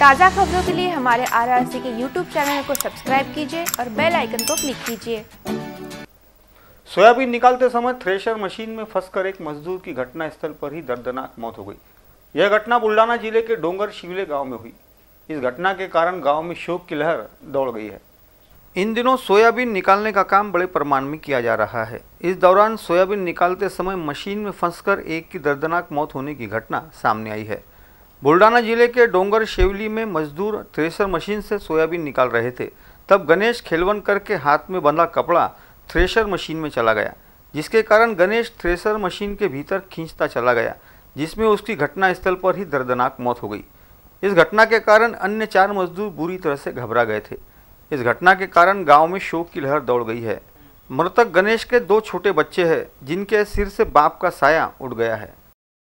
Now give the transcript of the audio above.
ताज़ा खबरों के लिए हमारे आर के यूट्यूब चैनल को सब्सक्राइब कीजिए और बेल आइकन को क्लिक कीजिए सोयाबीन निकालते समय थ्रेशर मशीन में फंसकर एक मजदूर की घटना स्थल पर ही दर्दनाक मौत हो गई यह घटना बुल्डाना जिले के डोंगर शिवले गांव में हुई इस घटना के कारण गांव में शोक की लहर दौड़ गई है इन दिनों सोयाबीन निकालने का काम बड़े प्रमाण में किया जा रहा है इस दौरान सोयाबीन निकालते समय मशीन में फंसकर एक की दर्दनाक मौत होने की घटना सामने आई है बुल्डाना जिले के डोंगर शेवली में मजदूर थ्रेसर मशीन से सोयाबीन निकाल रहे थे तब गणेश खेलवन करके हाथ में बंधा कपड़ा थ्रेसर मशीन में चला गया जिसके कारण गणेश थ्रेसर मशीन के भीतर खींचता चला गया जिसमें उसकी घटनास्थल पर ही दर्दनाक मौत हो गई इस घटना के कारण अन्य चार मजदूर बुरी तरह से घबरा गए थे इस घटना के कारण गांव में शोक की लहर दौड़ गई है मृतक गणेश के दो छोटे बच्चे हैं जिनके सिर से बाप का साया उड़ गया है